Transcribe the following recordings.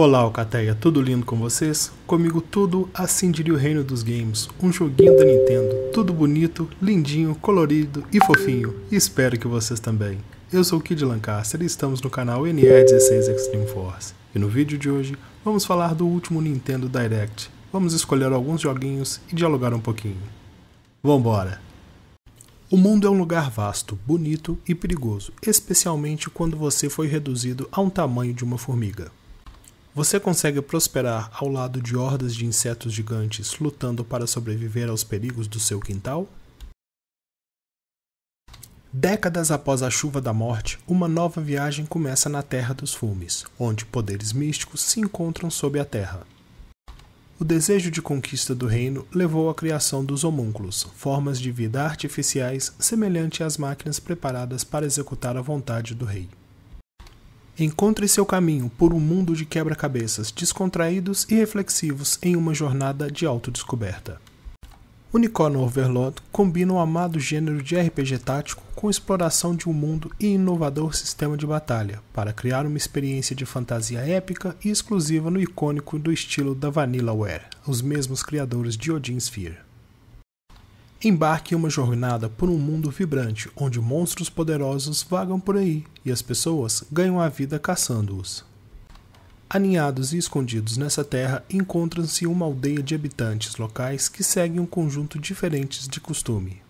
Olá, Alcateia, tudo lindo com vocês? Comigo tudo assim diria o reino dos games, um joguinho da Nintendo, tudo bonito, lindinho, colorido e fofinho, espero que vocês também. Eu sou o Kid Lancaster e estamos no canal nr 16 Extreme Force, e no vídeo de hoje vamos falar do último Nintendo Direct, vamos escolher alguns joguinhos e dialogar um pouquinho. Vambora! O mundo é um lugar vasto, bonito e perigoso, especialmente quando você foi reduzido a um tamanho de uma formiga. Você consegue prosperar ao lado de hordas de insetos gigantes lutando para sobreviver aos perigos do seu quintal? Décadas após a chuva da morte, uma nova viagem começa na Terra dos Fumes, onde poderes místicos se encontram sob a Terra. O desejo de conquista do reino levou à criação dos homúnculos, formas de vida artificiais semelhantes às máquinas preparadas para executar a vontade do rei. Encontre seu caminho por um mundo de quebra-cabeças descontraídos e reflexivos em uma jornada de autodescoberta. Unicorn Overlord combina o amado gênero de RPG tático com a exploração de um mundo e inovador sistema de batalha, para criar uma experiência de fantasia épica e exclusiva no icônico do estilo da Vanillaware, os mesmos criadores de Odin Sphere. Embarque em uma jornada por um mundo vibrante onde monstros poderosos vagam por aí e as pessoas ganham a vida caçando-os. Aninhados e escondidos nessa terra encontram-se uma aldeia de habitantes locais que seguem um conjunto diferente de costume.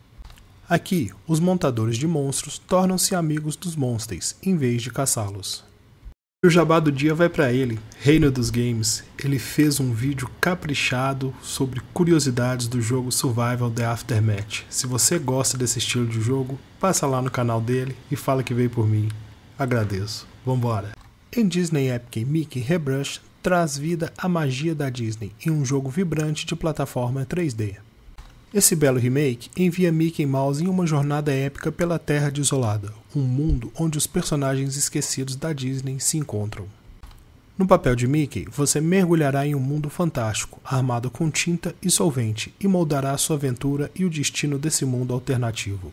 Aqui, os montadores de monstros tornam-se amigos dos monsters em vez de caçá-los. E o jabá do dia vai para ele, Reino dos Games. Ele fez um vídeo caprichado sobre curiosidades do jogo Survival The Aftermath. Se você gosta desse estilo de jogo, passa lá no canal dele e fala que veio por mim. Agradeço. Vambora! Em Disney Epic Mickey Rebrush traz vida à magia da Disney em um jogo vibrante de plataforma 3D. Esse belo remake envia Mickey Mouse em uma jornada épica pela Terra Desolada, um mundo onde os personagens esquecidos da Disney se encontram. No papel de Mickey, você mergulhará em um mundo fantástico, armado com tinta e solvente, e moldará sua aventura e o destino desse mundo alternativo.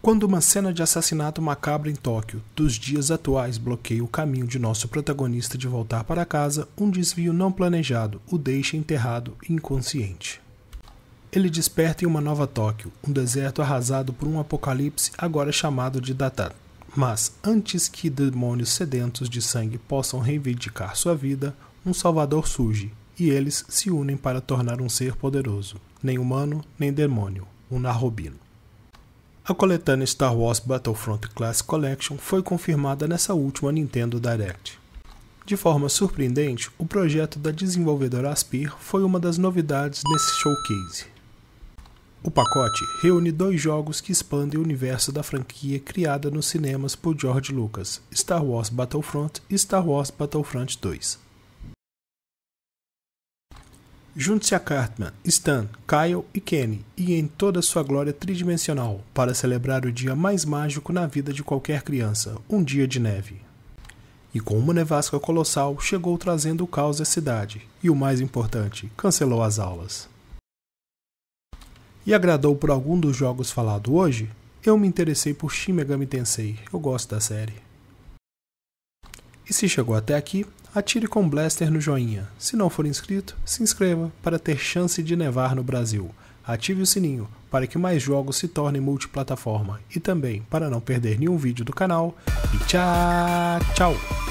Quando uma cena de assassinato macabro em Tóquio dos dias atuais bloqueia o caminho de nosso protagonista de voltar para casa, um desvio não planejado o deixa enterrado e inconsciente. Ele desperta em uma nova Tóquio, um deserto arrasado por um apocalipse agora chamado de Datan. Mas antes que demônios sedentos de sangue possam reivindicar sua vida, um salvador surge, e eles se unem para tornar um ser poderoso, nem humano, nem demônio, um Narrobino. A coletânea Star Wars Battlefront Classic Collection foi confirmada nessa última Nintendo Direct. De forma surpreendente, o projeto da desenvolvedora Aspir foi uma das novidades nesse showcase, o pacote reúne dois jogos que expandem o universo da franquia criada nos cinemas por George Lucas: Star Wars Battlefront e Star Wars Battlefront 2. Junte-se a Cartman, Stan, Kyle e Kenny e em toda sua glória tridimensional para celebrar o dia mais mágico na vida de qualquer criança, um dia de neve. E com uma nevasca colossal, chegou trazendo o caos à cidade e, o mais importante, cancelou as aulas e agradou por algum dos jogos falado hoje, eu me interessei por Shin Megami Tensei, eu gosto da série. E se chegou até aqui, atire com blaster no joinha. Se não for inscrito, se inscreva para ter chance de nevar no Brasil. Ative o sininho para que mais jogos se tornem multiplataforma e também para não perder nenhum vídeo do canal. E tchau, tchau!